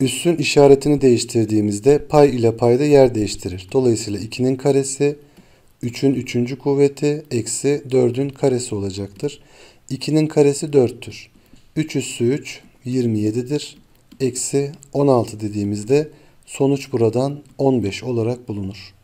Üssün işaretini değiştirdiğimizde pay ile payda yer değiştirir. Dolayısıyla 2'nin karesi 3'ün 3. kuvveti eksi 4'ün karesi olacaktır. 2'nin karesi 4'tür. 3 üssü 3 27'dir. Eksi 16 dediğimizde sonuç buradan 15 olarak bulunur.